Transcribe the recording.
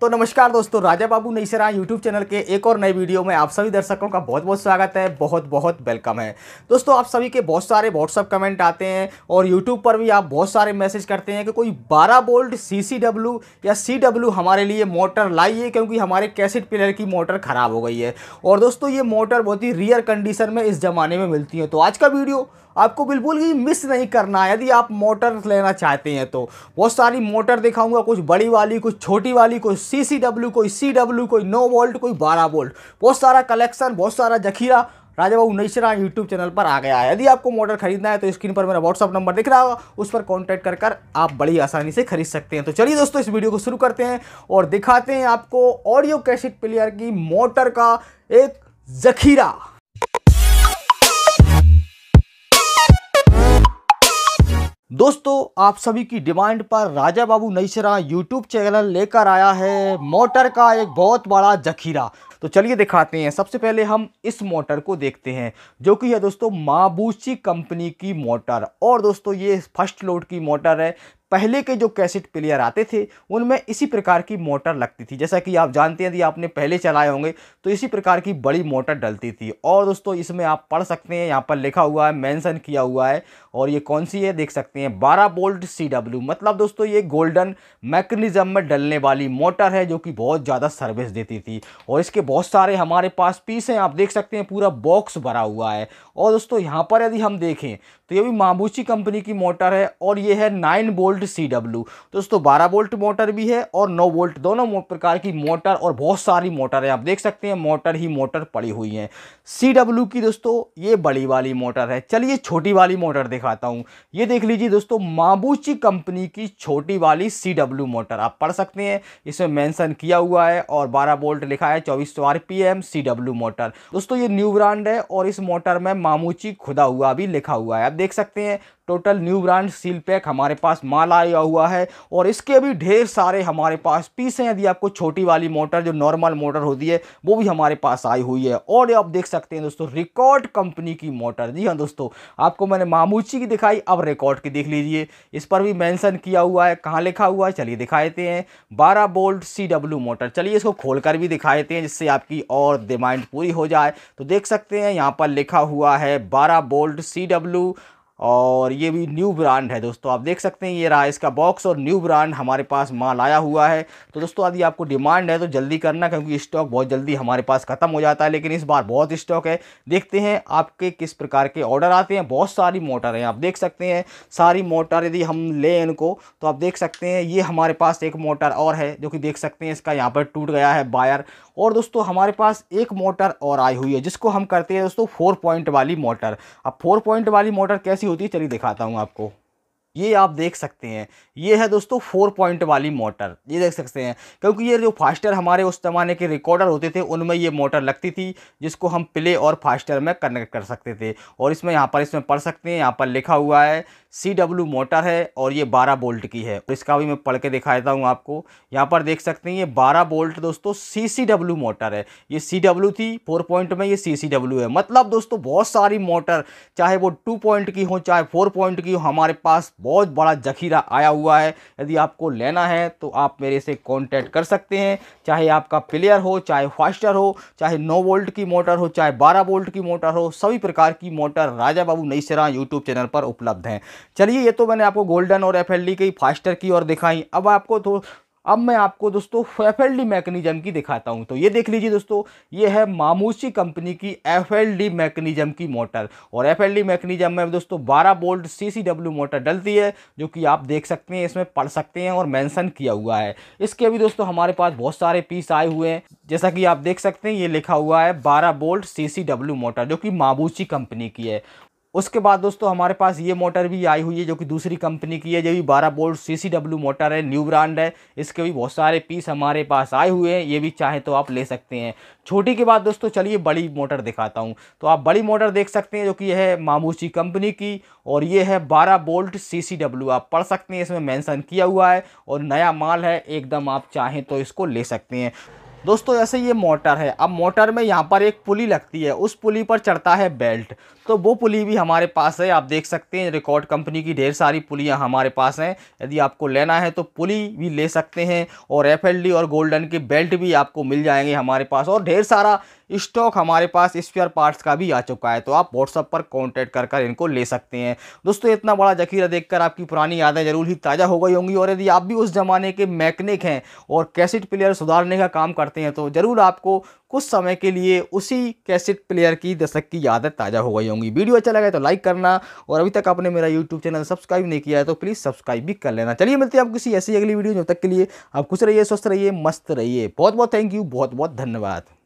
तो नमस्कार दोस्तों राजा बाबू नई सरा यूट्यूब चैनल के एक और नए वीडियो में आप सभी दर्शकों का बहुत बहुत स्वागत है बहुत बहुत वेलकम है दोस्तों आप सभी के बहुत सारे व्हाट्सअप कमेंट आते हैं और यूट्यूब पर भी आप बहुत सारे मैसेज करते हैं कि कोई 12 बोल्ट सी सी डब्ल्यू या सी डब्ल्यू हमारे लिए मोटर लाइए क्योंकि हमारे कैसेट पिलर की मोटर ख़राब हो गई है और दोस्तों ये मोटर बहुत ही रियर कंडीशन में इस ज़माने में मिलती है तो आज का वीडियो आपको बिल्कुल ही मिस नहीं करना है यदि आप मोटर लेना चाहते हैं तो बहुत सारी मोटर दिखाऊंगा कुछ बड़ी वाली कुछ छोटी वाली कुछ सी सी डब्ल्यू कोई सी डब्ल्यू कोई नौ वोल्ट कोई बारह वोल्ट बहुत सारा कलेक्शन बहुत सारा जखीरा राजा बाबू नैशरा यूट्यूब चैनल पर आ गया है यदि आपको मॉडल खरीदना है तो स्क्रीन पर मेरा व्हाट्सअप नंबर दिख रहा होगा उस पर कॉन्टैक्ट कर कर आप बड़ी आसानी से खरीद सकते हैं तो चलिए दोस्तों इस वीडियो को शुरू करते हैं और दिखाते हैं आपको ऑडियो कैसेट प्लेयर की मोटर का एक जखीरा दोस्तों आप सभी की डिमांड पर राजा बाबू नईसरा यूट्यूब चैनल लेकर आया है मोटर का एक बहुत बड़ा जखीरा तो चलिए दिखाते हैं सबसे पहले हम इस मोटर को देखते हैं जो कि है दोस्तों माबूची कंपनी की मोटर और दोस्तों ये फर्स्ट लोड की मोटर है पहले के जो कैसेट प्लेयर आते थे उनमें इसी प्रकार की मोटर लगती थी जैसा कि आप जानते हैं यदि आपने पहले चलाए होंगे तो इसी प्रकार की बड़ी मोटर डलती थी और दोस्तों इसमें आप पढ़ सकते हैं यहाँ पर लिखा हुआ है मेंशन किया हुआ है और ये कौन सी है देख सकते हैं 12 बोल्ट सी डब्ल्यू मतलब दोस्तों ये गोल्डन मैकेनिज्म में डलने वाली मोटर है जो कि बहुत ज़्यादा सर्विस देती थी और इसके बहुत सारे हमारे पास पीस हैं आप देख सकते हैं पूरा बॉक्स भरा हुआ है और दोस्तों यहाँ पर यदि हम देखें तो ये भी मामूची कंपनी की मोटर है और ये है नाइन बोल्ट सी डब्ल्यू दोस्तों बारह बोल्ट मोटर भी है और नौ बोल्ट दोनों प्रकार की मोटर और बहुत सारी मोटर है आप देख सकते हैं मोटर ही मोटर पड़ी हुई है सी की दोस्तों ये बड़ी वाली मोटर है चलिए छोटी वाली मोटर देख दिखाता हूँ ये देख लीजिए दोस्तों माबूची कंपनी की छोटी वाली सी डब्ल्यू मोटर आप पढ़ सकते हैं इसमें मेंशन किया हुआ है और 12 बोल्ट लिखा है 2400 सौ तो R P M C W motor दोस्तों ये न्यू ब्रांड है और इस मोटर में मामूची खुदा हुआ भी लिखा हुआ है आप देख सकते हैं total new brand seal pack हमारे पास माल आया हुआ है और इसके भी ढेर सारे हमारे पास पीस हैं यदि आपको छोटी वाली मोटर जो नॉर्मल मोटर होती है वो भी हमारे पास आई हुई है और आप देख सकते हैं दोस्तों रिकॉर्ड कंपनी की मोटर जी हाँ दोस्तों आपको मैंने मामूची की दिखाई अब रिकॉर्ड की देख लीजिए इस पर भी मैंसन किया हुआ है कहाँ लिखा हुआ है चलिए दिखा देते हैं बारह बोल्ट सी मोटर चलिए इसको खोल भी दिखा देते हैं जिससे आपकी और डिमांड पूरी हो जाए तो देख सकते हैं यहाँ पर लिखा हुआ है बारह बोल्ट सी और ये भी न्यू ब्रांड है दोस्तों आप देख सकते हैं ये रहा इसका बॉक्स और न्यू ब्रांड हमारे पास माल आया हुआ है तो दोस्तों यदि आपको डिमांड है तो जल्दी करना क्योंकि स्टॉक बहुत जल्दी हमारे पास ख़त्म हो जाता है लेकिन इस बार बहुत स्टॉक है देखते हैं आपके किस प्रकार के ऑर्डर आते हैं बहुत सारी मोटर हैं आप देख सकते हैं सारी मोटर यदि हम लें इनको तो आप देख सकते हैं ये हमारे पास एक मोटर और है जो कि देख सकते हैं इसका यहाँ पर टूट गया है बायर और दोस्तों हमारे पास एक मोटर और आई हुई है जिसको हम करते हैं दोस्तों फोर पॉइंट वाली मोटर अब फोर पॉइंट वाली मोटर कैसी होती है चलिए दिखाता हूँ आपको ये आप देख सकते हैं ये है दोस्तों फोर पॉइंट वाली मोटर ये देख सकते हैं क्योंकि ये जो फास्टर हमारे उस ज़माने के रिकॉर्डर होते थे उनमें ये मोटर लगती थी जिसको हम प्ले और फास्टर में कनेक्ट कर सकते थे और इसमें यहाँ पर इसमें पढ़ सकते हैं यहाँ पर लिखा हुआ है सी डब्ल्यू मोटर है और ये बारह बोल्ट की है और इसका भी मैं पढ़ के दिखा देता हूँ आपको यहाँ पर देख सकते हैं ये बारह बोल्ट दोस्तों सी सी डब्ल्यू मोटर है ये सी डब्ल्यू थी फोर पॉइंट में ये सी सी डब्ल्यू है मतलब दोस्तों बहुत सारी मोटर चाहे वो टू पॉइंट की हो चाहे फोर पॉइंट की हो हमारे पास बहुत बड़ा जखीरा आया हुआ है यदि आपको लेना है तो आप मेरे से कांटेक्ट कर सकते हैं चाहे आपका प्लेयर हो चाहे फास्टर हो चाहे नौ वोल्ट की मोटर हो चाहे बारह वोल्ट की मोटर हो सभी प्रकार की मोटर राजा बाबू नई सिरा यूट्यूब चैनल पर उपलब्ध हैं चलिए ये तो मैंने आपको गोल्डन और एफ की फास्टर की और दिखाई अब आपको तो अब मैं आपको दोस्तों एफ एल डी मैकेनिज्म की दिखाता हूँ तो ये देख लीजिए दोस्तों ये है मामूसी कंपनी की एफ एल डी मैकेनिज्म की मोटर और एफ एल डी मैकेनिज्म में दोस्तों 12 volt C C W motor डलती है जो कि आप देख सकते हैं इसमें पढ़ सकते हैं और मेंशन किया हुआ है इसके भी दोस्तों हमारे पास बहुत सारे पीस आए हुए हैं जैसा कि आप देख सकते हैं ये लिखा हुआ है बारह volt C C W motor जो कि मामूसी कंपनी की है उसके बाद दोस्तों हमारे पास ये मोटर भी आई हुई है जो कि दूसरी कंपनी की है जो भी बारह बोल्ट सी मोटर है न्यू ब्रांड है इसके भी बहुत सारे पीस हमारे पास आए हुए हैं ये भी चाहे तो आप ले सकते हैं छोटी के बाद दोस्तों चलिए बड़ी मोटर दिखाता हूँ तो आप बड़ी मोटर देख सकते हैं जो कि यह है मामूची कंपनी की और ये है बारह बोल्ट सी आप पढ़ सकते हैं इसमें मैंसन किया हुआ है और नया माल है एकदम आप चाहें तो इसको ले सकते हैं दोस्तों ऐसे ये मोटर है अब मोटर में यहाँ पर एक पुली लगती है उस पुली पर चढ़ता है बेल्ट तो वो पुली भी हमारे पास है आप देख सकते हैं रिकॉर्ड कंपनी की ढेर सारी पुलियाँ हमारे पास हैं यदि आपको लेना है तो पुली भी ले सकते हैं और एफ और गोल्डन के बेल्ट भी आपको मिल जाएंगे हमारे पास और ढेर सारा स्टॉक हमारे पास स्पेयर पार्ट्स का भी आ चुका है तो आप व्हाट्सअप पर कॉन्टैक्ट कर कर इनको ले सकते हैं दोस्तों इतना बड़ा जखीरा देखकर आपकी पुरानी यादें जरूर ही ताज़ा हो गई होंगी और यदि आप भी उस ज़माने के मैकेनिक हैं और कैसेट प्लेयर सुधारने का काम करते हैं तो ज़रूर आपको कुछ समय के लिए उसी कैसेट प्लेयर की दशक की यादें ताज़ा हो गई होंगी वीडियो अच्छा लगा तो लाइक करना और अभी तक आपने मेरा यूट्यूब चैनल सब्सक्राइब नहीं किया है तो प्लीज़ सब्सक्राइब भी कर लेना चलिए मिलते हैं आप किसी ऐसी अगली वीडियो जब तक के लिए आप खुश रहिए स्वस्थ रहिए मस्त रहिए बहुत बहुत थैंक यू बहुत बहुत धन्यवाद